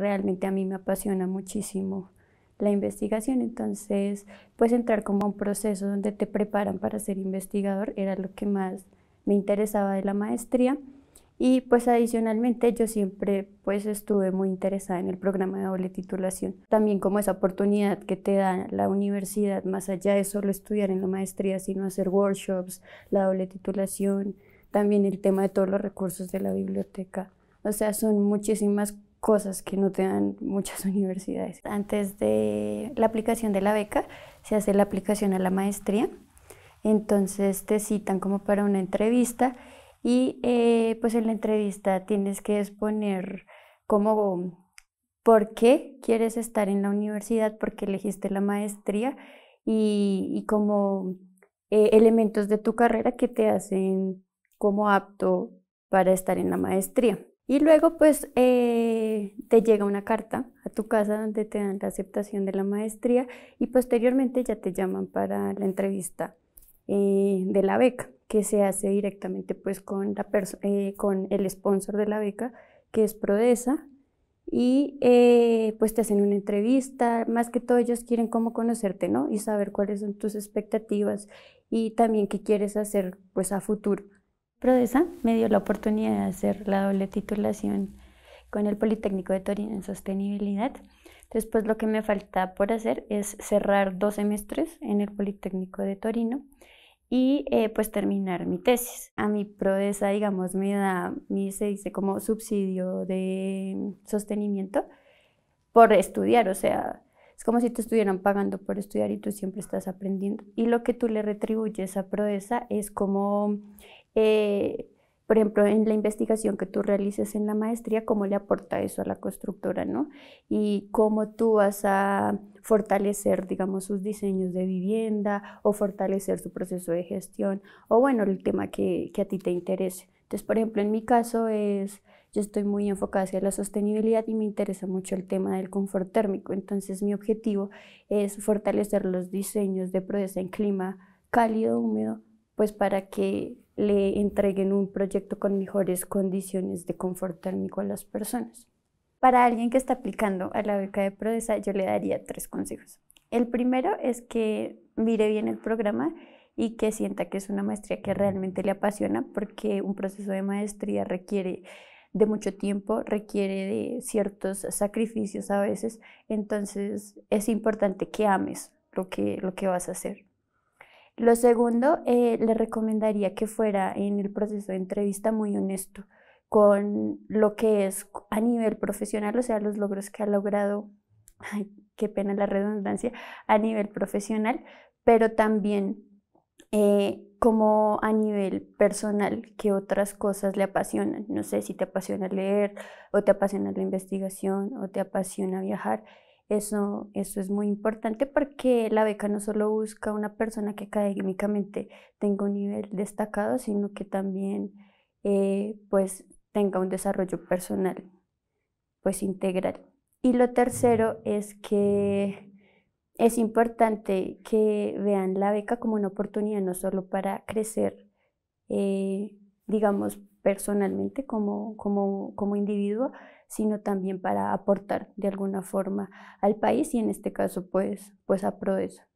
realmente a mí me apasiona muchísimo la investigación, entonces pues entrar como un proceso donde te preparan para ser investigador era lo que más me interesaba de la maestría y pues adicionalmente yo siempre pues estuve muy interesada en el programa de doble titulación, también como esa oportunidad que te da la universidad más allá de solo estudiar en la maestría, sino hacer workshops, la doble titulación, también el tema de todos los recursos de la biblioteca. O sea, son muchísimas cosas que no te dan muchas universidades. Antes de la aplicación de la beca, se hace la aplicación a la maestría. Entonces te citan como para una entrevista y eh, pues en la entrevista tienes que exponer como por qué quieres estar en la universidad, por qué elegiste la maestría y, como eh, elementos de tu carrera que te hacen como apto para estar en la maestría. Y luego pues eh, te llega una carta a tu casa donde te dan la aceptación de la maestría y posteriormente ya te llaman para la entrevista eh, de la beca, que se hace directamente pues con, la eh, con el sponsor de la beca, que es Prodesa, y pues te hacen una entrevista, más que todo ellos quieren cómo conocerte, ¿no? Y saber cuáles son tus expectativas y también qué quieres hacer pues a futuro. Prodesa me dio la oportunidad de hacer la doble titulación con el Politécnico de Torino en sostenibilidad. Después lo que me falta por hacer es cerrar dos semestres en el Politécnico de Torino y eh, pues terminar mi tesis. A mi Prodesa, digamos, me da, mi, se dice como subsidio de sostenimiento por estudiar, o sea, es como si te estuvieran pagando por estudiar y tú siempre estás aprendiendo. Y lo que tú le retribuyes a Prodesa es como eh, por ejemplo, en la investigación que tú realices en la maestría, cómo le aporta eso a la constructora, ¿no? Y cómo tú vas a fortalecer, digamos, sus diseños de vivienda o fortalecer su proceso de gestión o, bueno, el tema que, a ti te interese. Entonces, por ejemplo, en mi caso es, yo estoy muy enfocada hacia la sostenibilidad y me interesa mucho el tema del confort térmico. Entonces, mi objetivo es fortalecer los diseños de proceso en clima cálido, húmedo, pues para que le entreguen un proyecto con mejores condiciones de confort térmico a las personas. Para alguien que está aplicando a la beca de PRODESA, yo le daría tres consejos. El primero es que mire bien el programa y que sienta que es una maestría que realmente le apasiona, porque un proceso de maestría requiere de mucho tiempo, requiere de ciertos sacrificios a veces, entonces es importante que ames lo que, lo que vas a hacer. Lo segundo, eh, le recomendaría que fuera en el proceso de entrevista muy honesto con lo que es a nivel profesional, o sea, los logros que ha logrado, ay, qué pena la redundancia, a nivel profesional, pero también eh, como a nivel personal, que otras cosas le apasionan. No sé si te apasiona leer o te apasiona la investigación o te apasiona viajar. Eso, eso es muy importante porque la beca no solo busca una persona que académicamente tenga un nivel destacado, sino que también eh, pues, tenga un desarrollo personal pues, integral. Y lo tercero es que es importante que vean la beca como una oportunidad no solo para crecer eh, digamos, personalmente como, como, como individuo, sino también para aportar de alguna forma al país y en este caso pues, pues a